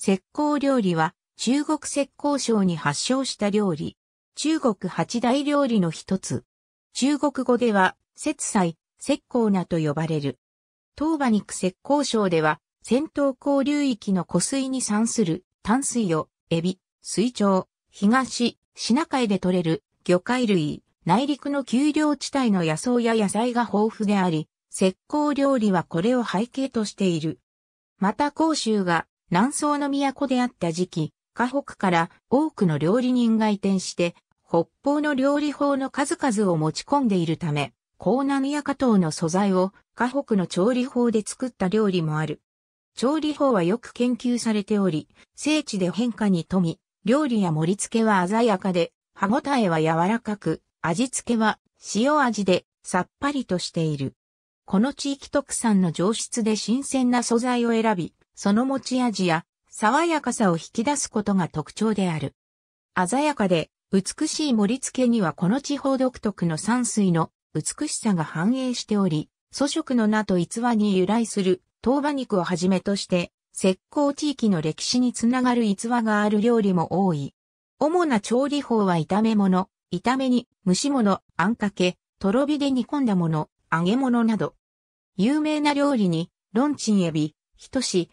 石膏料理は中国石膏省に発祥した料理。中国八大料理の一つ。中国語では、雪菜、石膏菜と呼ばれる。東馬肉石膏省では、戦闘交流域の湖水に産する淡水を、エビ、水鳥、東、シナ海で採れる魚介類、内陸の丘陵地帯の野草や野菜が豊富であり、石膏料理はこれを背景としている。また甲州が南宋の都であった時期、河北から多くの料理人が移転して、北方の料理法の数々を持ち込んでいるため、江南や加藤の素材を河北の調理法で作った料理もある。調理法はよく研究されており、聖地で変化に富み、料理や盛り付けは鮮やかで、歯ごたえは柔らかく、味付けは塩味でさっぱりとしている。この地域特産の上質で新鮮な素材を選び、その持ち味や爽やかさを引き出すことが特徴である。鮮やかで美しい盛り付けにはこの地方独特の山水の美しさが反映しており、祖食の名と逸話に由来する唐馬肉をはじめとして、石膏地域の歴史につながる逸話がある料理も多い。主な調理法は炒め物、炒め煮、蒸し物、あんかけ、とろ火で煮込んだもの、揚げ物など。有名な料理に、ロンチンエビ、ひい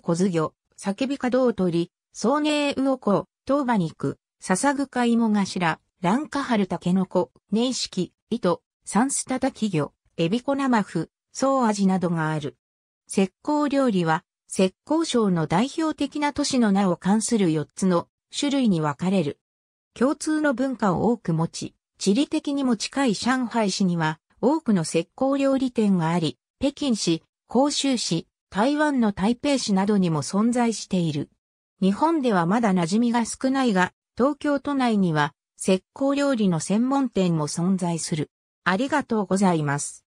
こ聖ぎょ、さ叫びどう取り、こ、と魚子、に馬肉、笹ぐかも頭、し花春んかはるたけのこ、糸、サンスタタさんエビコきぎソウアジなどがある。石膏料理は、石膏省の代表的な都市の名を関する4つの種類に分かれる。共通の文化を多く持ち、地理的にも近い上海市には多くの石膏料理店があり、北京市、広州市、台湾の台北市などにも存在している。日本ではまだ馴染みが少ないが、東京都内には石膏料理の専門店も存在する。ありがとうございます。